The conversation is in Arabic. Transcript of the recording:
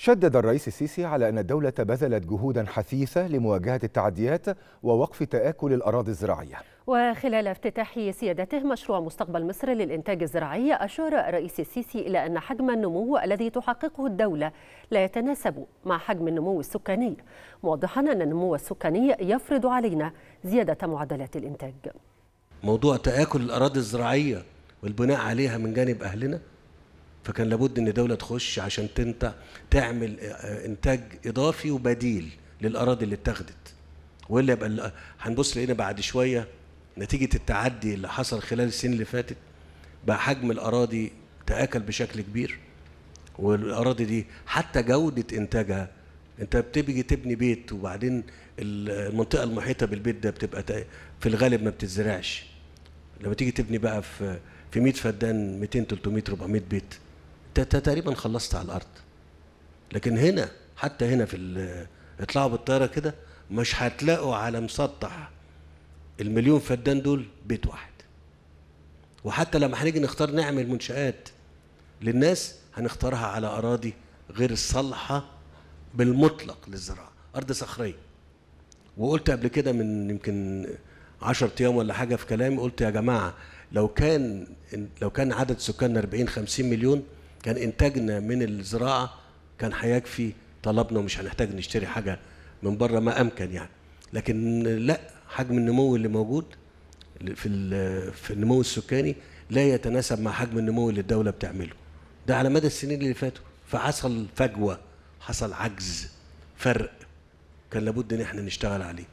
شدد الرئيس السيسي على أن الدولة بذلت جهودا حثيثة لمواجهة التعديات ووقف تآكل الأراضي الزراعية وخلال افتتاح سيادته مشروع مستقبل مصر للإنتاج الزراعي أشار الرئيس السيسي إلى أن حجم النمو الذي تحققه الدولة لا يتناسب مع حجم النمو السكاني موضحا أن النمو السكاني يفرض علينا زيادة معدلات الإنتاج موضوع تآكل الأراضي الزراعية والبناء عليها من جانب أهلنا فكان لابد ان الدوله تخش عشان تنت تعمل آه، آه، انتاج اضافي وبديل للاراضي اللي اتاخدت والا يبقى هنبص لقينا بعد شويه نتيجه التعدي اللي حصل خلال السنين اللي فاتت بقى حجم الاراضي تاكل بشكل كبير والاراضي دي حتى جوده انتاجها انت بتيجي تبني بيت وبعدين المنطقه المحيطه بالبيت ده بتبقى في الغالب ما بتتزرعش لما تيجي تبني بقى في في 100 فدان 200 300 400 بيت انت تقريبا خلصت على الارض لكن هنا حتى هنا في اطلعوا بالطياره كده مش هتلاقوا على مسطح المليون فدان دول بيت واحد وحتى لما هنيجي نختار نعمل منشآت للناس هنختارها على أراضي غير الصالحة بالمطلق للزراعة أرض صخرية وقلت قبل كده من يمكن 10 أيام ولا حاجة في كلامي قلت يا جماعة لو كان لو كان عدد سكاننا 40 50 مليون كان انتاجنا من الزراعه كان هيكفي طلبنا ومش هنحتاج نشتري حاجه من بره ما امكن يعني لكن لا حجم النمو اللي موجود في في النمو السكاني لا يتناسب مع حجم النمو اللي الدوله بتعمله ده على مدى السنين اللي فاتوا فحصل فجوه حصل عجز فرق كان لابد ان احنا نشتغل عليه